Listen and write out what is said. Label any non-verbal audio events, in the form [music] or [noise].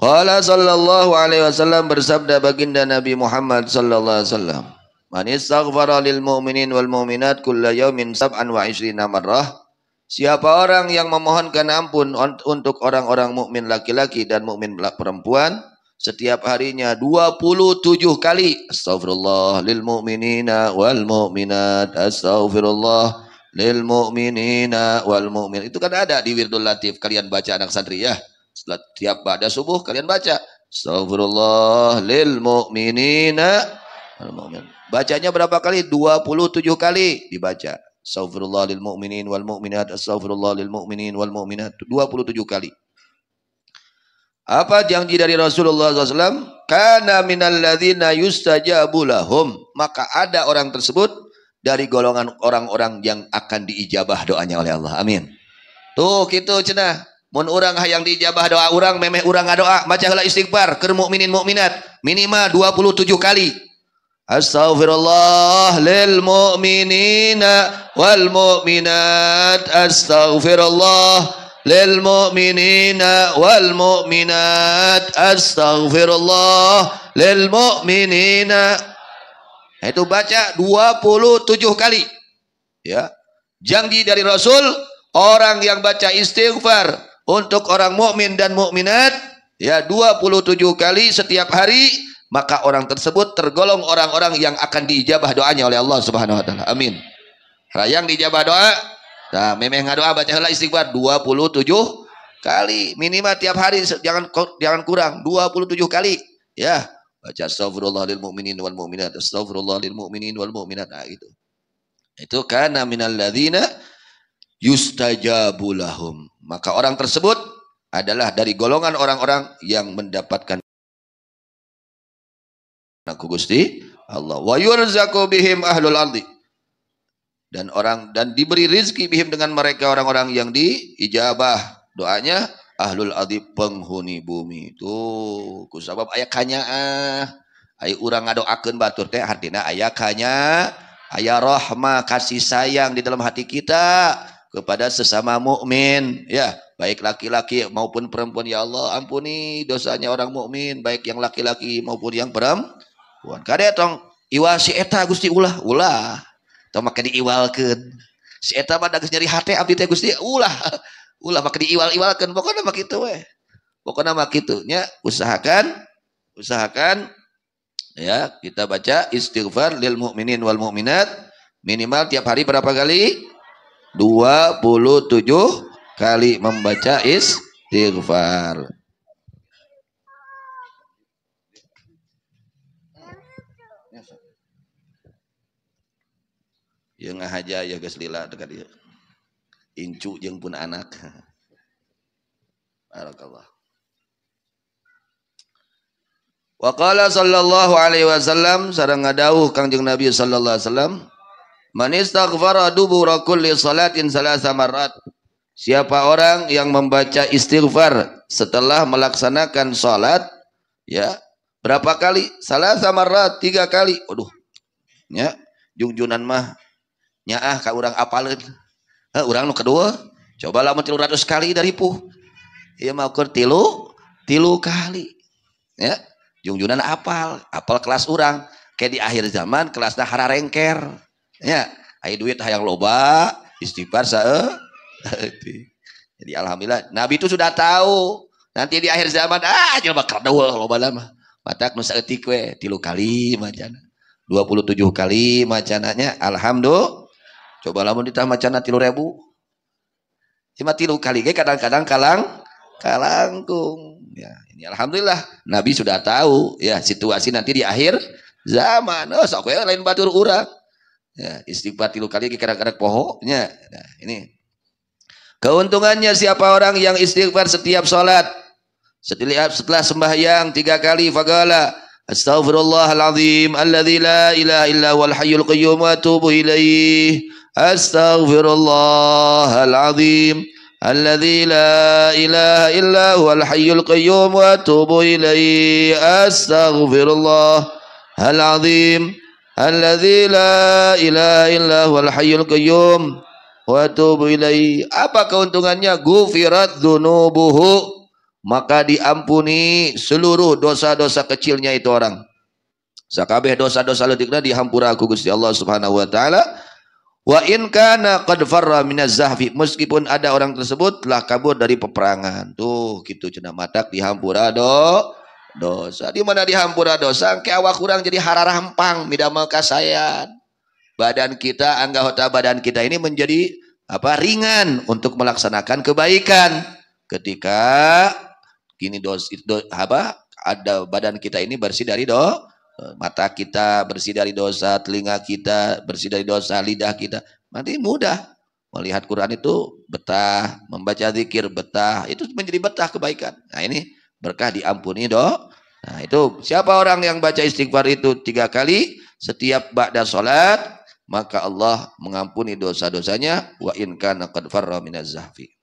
Qala sallallahu alaihi wasallam bersabda baginda Nabi Muhammad sallallahu alaihi wasallam. Man istaghfara lil mu'minin wal mu'minat kulla yawmin sab'an wa ishrina marrah. Siapa orang yang memohonkan ampun untuk orang-orang mukmin laki-laki dan mukmin perempuan setiap harinya 27 kali. Astaghfirullah lil mu'minina wal mu'minat. Astaghfirullah lil mu'minina wal mu'min. Itu kan ada di Wirdul Latif kalian baca anak santri ya. Setelah tiap pada subuh kalian baca. Astagfirullah lil mu'minina. Bacanya berapa kali? 27 kali dibaca. Astagfirullah lil mu'minin wal mu'minat. Astagfirullah lil mu'minin wal mu'minat. 27 kali. Apa janji dari Rasulullah SAW? Karena minal ladhina yustajabu lahum. Maka ada orang tersebut dari golongan orang-orang yang akan diijabah doanya oleh Allah. Amin. Tuh gitu cenah. Mun orang hayang dijabah doa orang, memeh orang doa, macalah istighfar ke mukminin mukminat minimal 27 kali. Astaghfirullah lil mu'minina wal mu'minat. Astaghfirullah lil mu'minina wal mu'minat. Astaghfirullah lil mu'minina. Itu baca 27 kali. Ya. Janji dari Rasul, orang yang baca istighfar untuk orang mukmin dan mukminat ya 27 kali setiap hari maka orang tersebut tergolong orang-orang yang akan diijabah doanya oleh Allah Subhanahu wa taala. Amin. Rayang diijabah doa. Nah, memang ngadoa baca heula istighfar 27 kali minimal tiap hari jangan jangan kurang 27 kali ya. Baca astagfirullah lil mukminin wal mukminat, astagfirullah lil mukminin wal mukminat, Nah, itu. Itu karena minal ladzina yustajabu lahum. Maka orang tersebut adalah dari golongan orang-orang yang mendapatkan aku Gusti Allah. Wa yurzaku bihim ahlul ardi. Dan orang dan diberi rizki bihim dengan mereka orang-orang yang diijabah doanya ahlul ardi penghuni bumi. ku kusabab aya kanyaah. Ai urang ngadoakeun batur teh artinya aya kanya, aya rahmah kasih sayang di dalam hati kita kepada sesama mukmin ya baik laki-laki maupun perempuan ya Allah ampuni dosanya orang mukmin baik yang laki-laki maupun yang perempuan kade tong iwa si eta Gusti ulah ulah tong make diiwalkeun si eta mah geus nyeri hate abdi teh Gusti ulah [laughs] ulah make diiwal-iwalkeun pokoknya mah kitu we pokoknya mah kitu nya usahakan usahakan ya kita baca istighfar lil mukminin wal mukminat minimal tiap hari berapa kali 27 kali membaca istighfar. Yang ngahaja ya geus ya, lila dekat dia. Incu jeung pun anak. Barakallah. Wa qala sallallahu alaihi wasallam sareng ngadawuh Kangjeng Nabi sallallahu alaihi wasallam Man istaghfara dubura kulli salatin salasa marat. Siapa orang yang membaca istighfar setelah melaksanakan salat ya berapa kali? sama samarat tiga kali. Waduh. Ya, jungjunan mah nyaah ka urang apaleun. Heh, urang nu kedua coba lamun 300 kali dari puh. Ieu mah keur tilu, tilu kali. Ya, jungjunan apal, apal kelas urang. Kayak di akhir zaman kelasnya hararengker. Ya, ayo duit hayang loba, istighfar sae. [laughs] Jadi alhamdulillah Nabi itu sudah tahu nanti di akhir zaman ah bakar kerdeueuh loba lama. Matak nusa saeutik we tilu kali macan, dua puluh tujuh kali macananya alhamdulillah. Coba lamun ditah macana 3000. Cuma tilu kali ge kadang-kadang kalang kalangkung. Ya, ini alhamdulillah Nabi sudah tahu ya situasi nanti di akhir zaman. Oh, sok lain batur urang. Ya, istighfar tilu kali kadang-kadang pohonnya. Nah, ini keuntungannya siapa orang yang istighfar setiap sholat setiap setelah sembahyang tiga kali fagala Astaghfirullahaladzim alladzi la ilaha illa wal hayyul qayyum wa atubu ilaih. Astaghfirullahaladzim alladzi la ilaha illa wal hayyul qayyum wa atubu ilaih. Astaghfirullahaladzim alladzi la ilaha illa huwal hayyul qayyum wa tubu ilaihi apa keuntungannya gufirat dzunubuhu maka diampuni seluruh dosa-dosa kecilnya itu orang sakabeh dosa-dosa leutikna dihampura ku Gusti Allah Subhanahu wa taala wa in kana qad farra minaz zahfi meskipun ada orang tersebut telah kabur dari peperangan tuh gitu cenah matak dihampura do dosa di mana dihampura dosa ke awak kurang jadi hara rampang midamel kasayan badan kita anggota badan kita ini menjadi apa ringan untuk melaksanakan kebaikan ketika kini dos, do, apa ada badan kita ini bersih dari do mata kita bersih dari dosa, telinga kita bersih dari dosa, lidah kita. Nanti mudah melihat Quran itu betah, membaca zikir betah, itu menjadi betah kebaikan. Nah ini berkah diampuni doh Nah itu siapa orang yang baca istighfar itu tiga kali setiap ba'da sholat maka Allah mengampuni dosa-dosanya wa inka kana qad farra minaz zahfi.